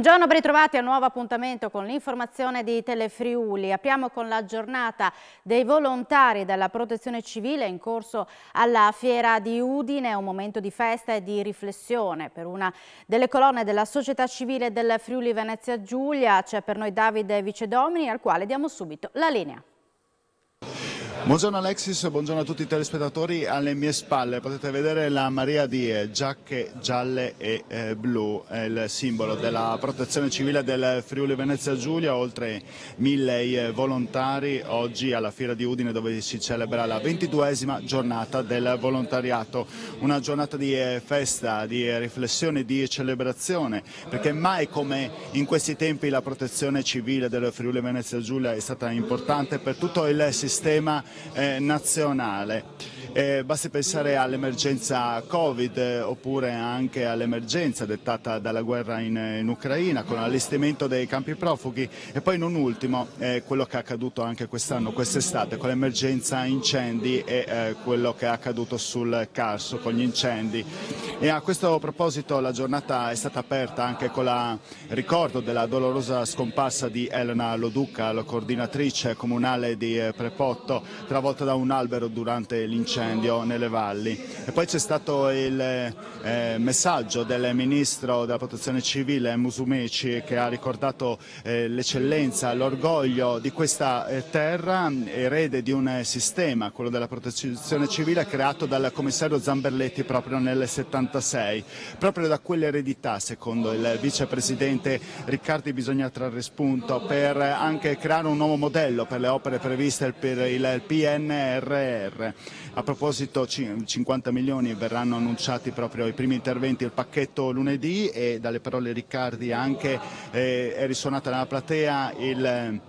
Buongiorno, ben ritrovati a un nuovo appuntamento con l'informazione di Telefriuli. Apriamo con la giornata dei volontari della protezione civile in corso alla fiera di Udine, un momento di festa e di riflessione per una delle colonne della società civile del Friuli Venezia Giulia. C'è per noi Davide Vicedomini al quale diamo subito la linea. Buongiorno Alexis, buongiorno a tutti i telespettatori. Alle mie spalle potete vedere la Maria di eh, giacche gialle e eh, blu, il simbolo della protezione civile del Friuli Venezia Giulia, oltre mille eh, volontari oggi alla Fiera di Udine dove si celebra la ventiduesima giornata del volontariato. Una giornata di eh, festa, di riflessione, di celebrazione, perché mai come in questi tempi la protezione civile del Friuli Venezia Giulia è stata importante per tutto il sistema eh, nazionale. Eh, basti pensare all'emergenza Covid eh, oppure anche all'emergenza dettata dalla guerra in, in Ucraina con l'allestimento dei campi profughi e poi non ultimo eh, quello che è accaduto anche quest'anno, quest'estate con l'emergenza incendi e eh, quello che è accaduto sul Carso con gli incendi. E a questo proposito la giornata è stata aperta anche con il ricordo della dolorosa scomparsa di Elena Loduca, la coordinatrice comunale di Prepotto travolta da un albero durante l'incendio nelle valli. E poi c'è stato il eh, messaggio del Ministro della Protezione Civile Musumeci che ha ricordato eh, l'eccellenza, l'orgoglio di questa eh, terra, erede di un sistema, quello della protezione civile creato dal commissario Zamberletti proprio nel 76. Proprio da quell'eredità, secondo il vicepresidente Riccardi, bisogna trarre spunto per anche creare un nuovo modello per le opere previste per il PNRR. A proposito 50 milioni verranno annunciati proprio i primi interventi del pacchetto lunedì e dalle parole Riccardi anche eh, è risuonata nella platea il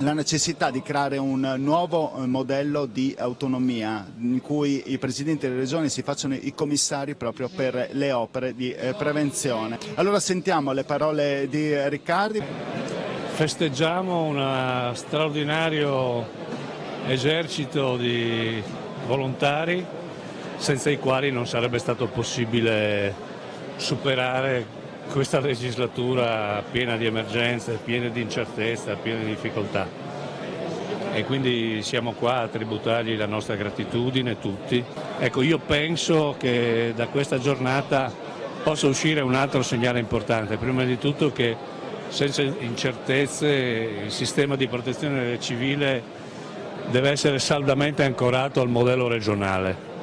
la necessità di creare un nuovo modello di autonomia in cui i presidenti delle regioni si facciano i commissari proprio per le opere di eh, prevenzione. Allora sentiamo le parole di Riccardi. Festeggiamo un eh, straordinario esercito di volontari senza i quali non sarebbe stato possibile superare questa legislatura piena di emergenze, piena di incertezza, piena di difficoltà. E quindi siamo qua a tributargli la nostra gratitudine tutti. Ecco, io penso che da questa giornata possa uscire un altro segnale importante, prima di tutto che senza incertezze il sistema di protezione civile deve essere saldamente ancorato al modello regionale.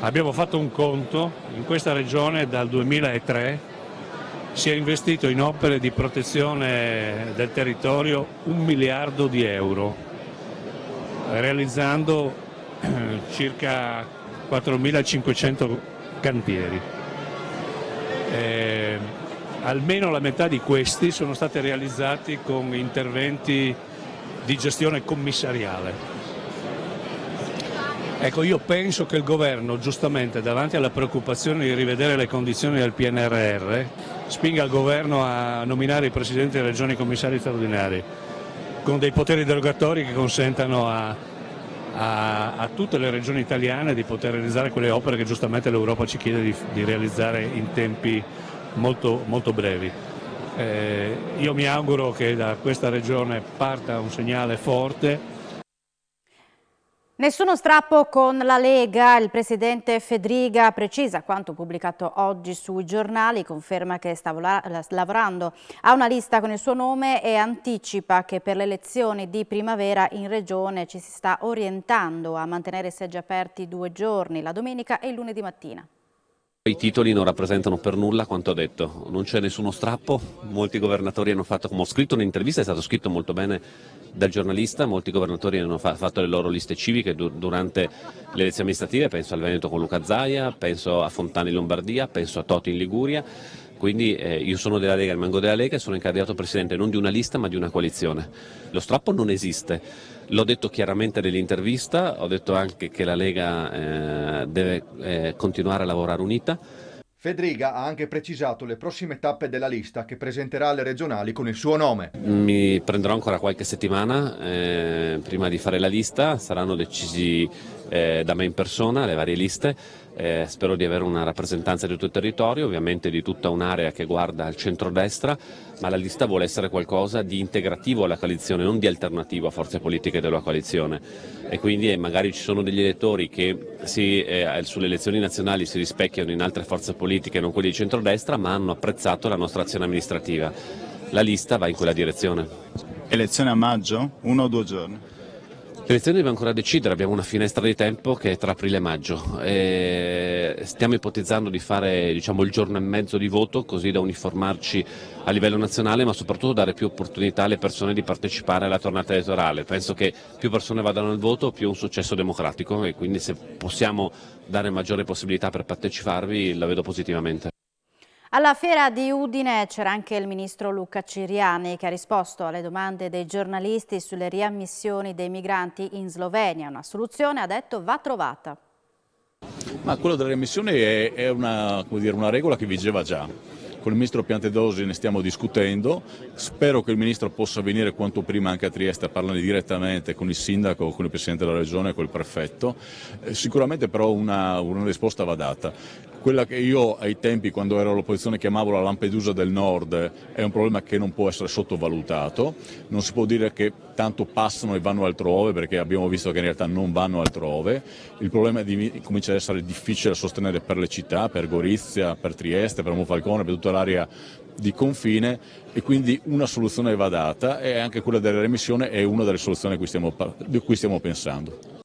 Abbiamo fatto un conto, in questa regione dal 2003 si è investito in opere di protezione del territorio un miliardo di euro, realizzando eh, circa 4.500 cantieri. E eh, almeno la metà di questi sono stati realizzati con interventi di gestione commissariale. Ecco, io penso che il governo, giustamente, davanti alla preoccupazione di rivedere le condizioni del PNRR, spinga il governo a nominare i presidenti delle regioni commissari straordinari, con dei poteri derogatori che consentano a, a, a, tutte le regioni italiane di poter realizzare quelle opere che giustamente l'Europa ci chiede di, di, realizzare in tempi molto, molto brevi. Eh, io mi auguro che da questa regione parta un segnale forte Nessuno strappo con la Lega, il presidente Fedriga precisa quanto pubblicato oggi sui giornali, conferma che sta lavorando a una lista con il suo nome e anticipa che per le elezioni di primavera in regione ci si sta orientando a mantenere seggi aperti due giorni, la domenica e il lunedì mattina. I titoli non rappresentano per nulla quanto ha detto, non c'è nessuno strappo, molti governatori hanno fatto, come ho scritto un'intervista, è stato scritto molto bene dal giornalista, molti governatori hanno fa fatto le loro liste civiche du durante le elezioni amministrative, penso al Veneto con Luca Zaia, penso a Fontana in Lombardia, penso a Toti in Liguria, quindi eh, io sono della Lega, rimango della Lega e sono incaricato presidente non di una lista ma di una coalizione. Lo strappo non esiste. L'ho detto chiaramente nell'intervista, ho detto anche che la Lega eh, deve eh, continuare a lavorare unita Fedriga ha anche precisato le prossime tappe della lista che presenterà alle regionali con il suo nome. Mi prenderò ancora qualche settimana eh, prima di fare la lista, saranno decisi eh, da me in persona le varie liste. Eh, spero di avere una rappresentanza di tutto il territorio, ovviamente di tutta un'area che guarda al centro-destra, ma la lista vuole essere qualcosa di integrativo alla coalizione, non di alternativo a forze politiche della coalizione. E quindi eh, magari ci sono degli elettori che si, eh, sulle elezioni nazionali si rispecchiano in altre forze politiche politiche, non quelli di centrodestra, ma hanno apprezzato la nostra azione amministrativa. La lista va in quella direzione. Elezione a maggio? Uno o due giorni? Le elezioni dobbiamo ancora decidere, abbiamo una finestra di tempo che è tra aprile e maggio. E eh, stiamo ipotizzando di fare diciamo, il giorno e mezzo di voto così da uniformarci a livello nazionale ma soprattutto dare più opportunità alle persone di partecipare alla tornata elettorale. Penso che più persone vadano al voto più è un successo democratico e quindi se possiamo dare maggiore possibilità per parteciparvi la vedo positivamente. Alla fiera di Udine c'era anche il ministro Luca Ciriani che ha risposto alle domande dei giornalisti sulle riammissioni dei migranti in Slovenia. Una soluzione, ha detto, va trovata. Ma quello della remissione è, è una, dire, una regola che vigeva già con il ministro Piantedosi ne stiamo discutendo, spero che il ministro possa venire quanto prima anche a Trieste a parlare direttamente con il sindaco, con il presidente della regione, con il prefetto, eh, sicuramente però una, una risposta va data. Quella che io ai tempi, quando ero all'opposizione, chiamavo la Lampedusa del Nord, è un problema che non può essere sottovalutato. Non si può dire che tanto passano e vanno altrove, perché abbiamo visto che in realtà non vanno altrove. Il problema di, comincia ad essere difficile da sostenere per le città, per Gorizia, per Trieste, per Monfalcone, per tutta l'area di confine e quindi una soluzione va data e anche quella della remissione è una delle soluzioni cui stiamo, di cui stiamo pensando.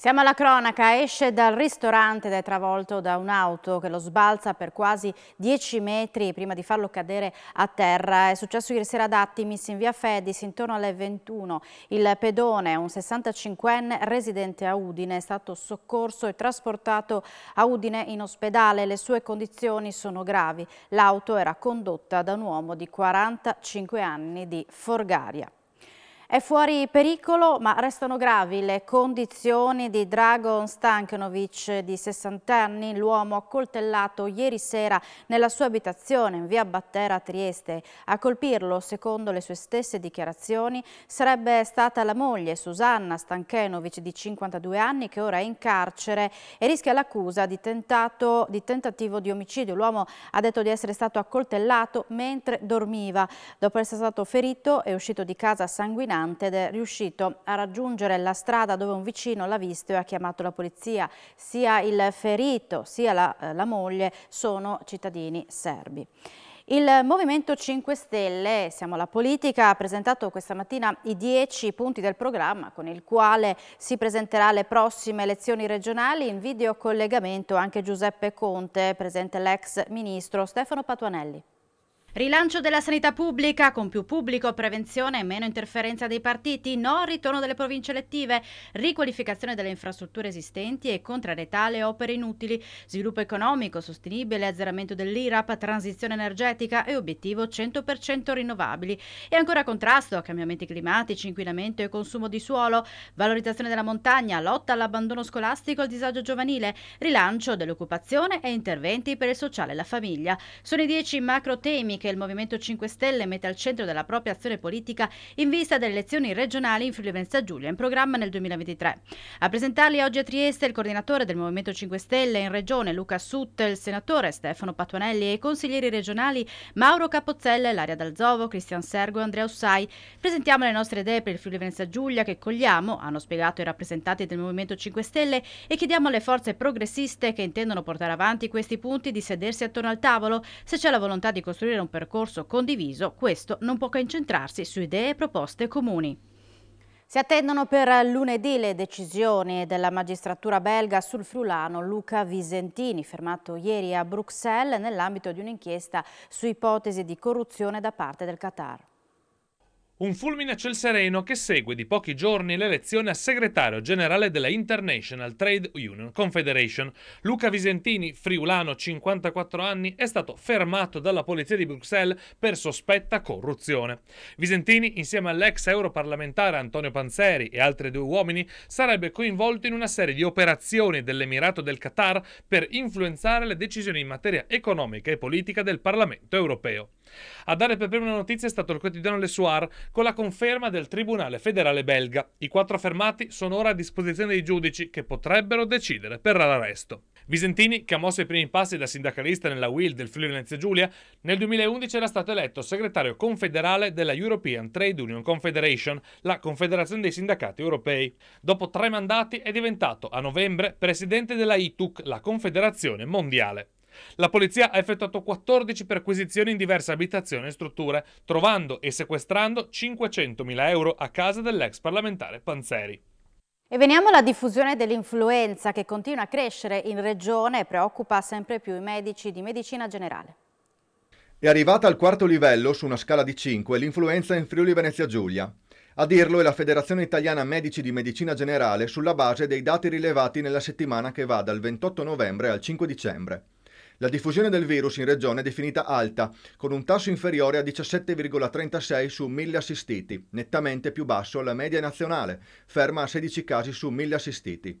Siamo alla cronaca, esce dal ristorante ed è travolto da un'auto che lo sbalza per quasi 10 metri prima di farlo cadere a terra. È successo ieri sera ad Attimis in via Fedis intorno alle 21. Il pedone, un 65enne residente a Udine, è stato soccorso e trasportato a Udine in ospedale. Le sue condizioni sono gravi. L'auto era condotta da un uomo di 45 anni di Forgaria. È fuori pericolo, ma restano gravi le condizioni di Dragon Stankanovic di 60 anni, l'uomo accoltellato ieri sera nella sua abitazione in via Battera a Trieste. A colpirlo, secondo le sue stesse dichiarazioni, sarebbe stata la moglie Susanna Stankanovic di 52 anni che ora è in carcere e rischia l'accusa di, di tentativo di omicidio. L'uomo ha detto di essere stato accoltellato mentre dormiva. Dopo essere stato ferito è uscito di casa sanguinato brigante ed è riuscito a raggiungere la strada dove un vicino l'ha visto e ha chiamato la polizia. Sia il ferito sia la, eh, la moglie sono cittadini serbi. Il Movimento 5 Stelle, siamo la politica, ha presentato questa mattina i 10 punti del programma con il quale si presenterà le prossime elezioni regionali. In videocollegamento anche Giuseppe Conte, presente l'ex ministro Stefano Patuanelli. Rilancio della sanità pubblica con più pubblico, prevenzione e meno interferenza dei partiti, no ritorno delle province elettive, riqualificazione delle infrastrutture esistenti e contrarietà alle opere inutili, sviluppo economico sostenibile, azzeramento dell'IRAP, transizione energetica e obiettivo 100% rinnovabili. E ancora contrasto a cambiamenti climatici, inquinamento e consumo di suolo, valorizzazione della montagna, lotta all'abbandono scolastico e al disagio giovanile, rilancio dell'occupazione e interventi per il sociale e la famiglia. Sono i 10 macro temi che il Movimento 5 Stelle mette al centro della propria azione politica in vista delle elezioni regionali in Friuli Venezia Giulia in programma nel 2023. A presentarli oggi a Trieste il coordinatore del Movimento 5 Stelle in regione Luca Sut, il senatore Stefano Patuanelli e i consiglieri regionali Mauro Capozzella, Laria Dalzovo, Cristian Sergo e Andrea Ussai. Presentiamo le nostre idee per il Friuli Venezia Giulia che cogliamo, hanno spiegato i rappresentanti del Movimento 5 Stelle e chiediamo alle forze progressiste che intendono portare avanti questi punti di sedersi attorno al tavolo se c'è la volontà di costruire un percorso condiviso, questo non può che incentrarsi su idee e proposte comuni. Si attendono per lunedì le decisioni della magistratura belga sul frulano Luca Visentini, fermato ieri a Bruxelles nell'ambito di un'inchiesta su ipotesi di corruzione da parte del Qatar. Un fulmine a ciel sereno che segue di pochi giorni l'elezione a segretario generale della International Trade Union Confederation. Luca Visentini, friulano, 54 anni, è stato fermato dalla polizia di Bruxelles per sospetta corruzione. Visentini, insieme all'ex europarlamentare Antonio Panzeri e altri due uomini, sarebbe coinvolto in una serie di operazioni dell'Emirato del Qatar per influenzare le decisioni in materia economica e politica del Parlamento europeo. A dare per prima notizia è stato il quotidiano Le Soir con la conferma del Tribunale federale belga. I quattro fermati sono ora a disposizione dei giudici che potrebbero decidere per l'arresto. Visentini, che ha mosso i primi passi da sindacalista nella Will del Friuli Venezia Giulia, nel 2011 era stato eletto segretario confederale della European Trade Union Confederation, la confederazione dei sindacati europei. Dopo tre mandati è diventato a novembre presidente della ITUC, la confederazione mondiale. La polizia ha effettuato 14 perquisizioni in diverse abitazioni e strutture, trovando e sequestrando 500.000 euro a casa dell'ex parlamentare Panzeri. E veniamo alla diffusione dell'influenza che continua a crescere in regione e preoccupa sempre più i medici di medicina generale. È arrivata al quarto livello su una scala di 5 l'influenza in Friuli Venezia Giulia. A dirlo è la Federazione Italiana Medici di Medicina Generale sulla base dei dati rilevati nella settimana che va dal 28 novembre al 5 dicembre. La diffusione del virus in regione è definita alta, con un tasso inferiore a 17,36 su 1000 assistiti, nettamente più basso alla media nazionale, ferma a 16 casi su 1000 assistiti.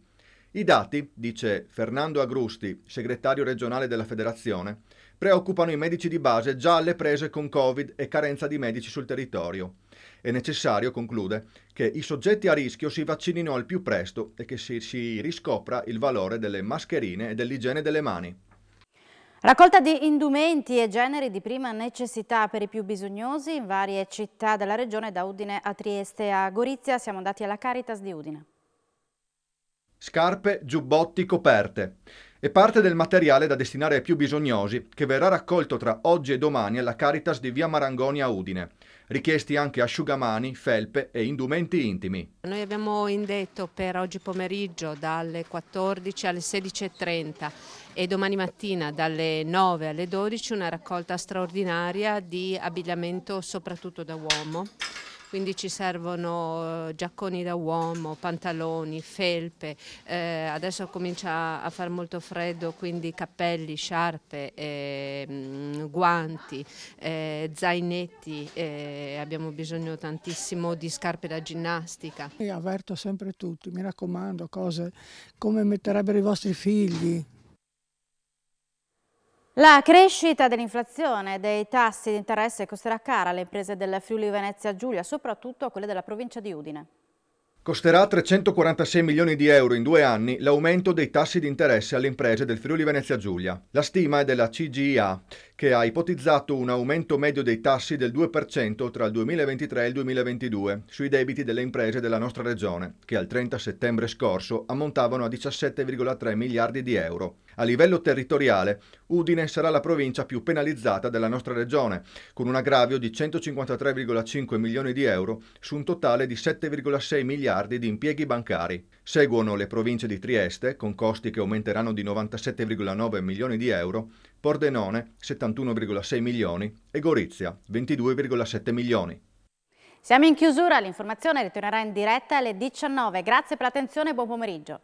I dati, dice Fernando Agrusti, segretario regionale della federazione, preoccupano i medici di base già alle prese con Covid e carenza di medici sul territorio. È necessario, conclude, che i soggetti a rischio si vaccinino al più presto e che si, si riscopra il valore delle mascherine e dell'igiene delle mani. Raccolta di indumenti e generi di prima necessità per i più bisognosi in varie città della regione, da Udine a Trieste a Gorizia, siamo andati alla Caritas di Udine. Scarpe, giubbotti, coperte. E parte del materiale da destinare ai più bisognosi che verrà raccolto tra oggi e domani alla Caritas di Via Marangoni a Udine richiesti anche asciugamani, felpe e indumenti intimi. Noi abbiamo indetto per oggi pomeriggio dalle 14 alle 16.30 e domani mattina dalle 9 alle 12 una raccolta straordinaria di abbigliamento soprattutto da uomo quindi ci servono eh, giacconi da uomo, pantaloni, felpe, eh, adesso comincia a far molto freddo quindi cappelli, sciarpe, eh, guanti, eh, zainetti, eh, abbiamo bisogno tantissimo di scarpe da ginnastica. E avverto sempre tutti, mi raccomando, cose come metterebbero i vostri figli la crescita dell'inflazione e dei tassi di interesse costerà cara alle imprese del Friuli Venezia Giulia, soprattutto a quelle della provincia di Udine. Costerà 346 milioni di euro in due anni l'aumento dei tassi di interesse alle imprese del Friuli Venezia Giulia. La stima è della CGIA che ha ipotizzato un aumento medio dei tassi del 2% tra il 2023 e il 2022 sui debiti delle imprese della nostra regione, che al 30 settembre scorso ammontavano a 17,3 miliardi di euro. A livello territoriale, Udine sarà la provincia più penalizzata della nostra regione, con un aggravio di 153,5 milioni di euro su un totale di 7,6 miliardi di impieghi bancari. Seguono le province di Trieste, con costi che aumenteranno di 97,9 milioni di euro, Pordenone 71,6 milioni e Gorizia 22,7 milioni. Siamo in chiusura, l'informazione ritornerà in diretta alle 19. Grazie per l'attenzione e buon pomeriggio.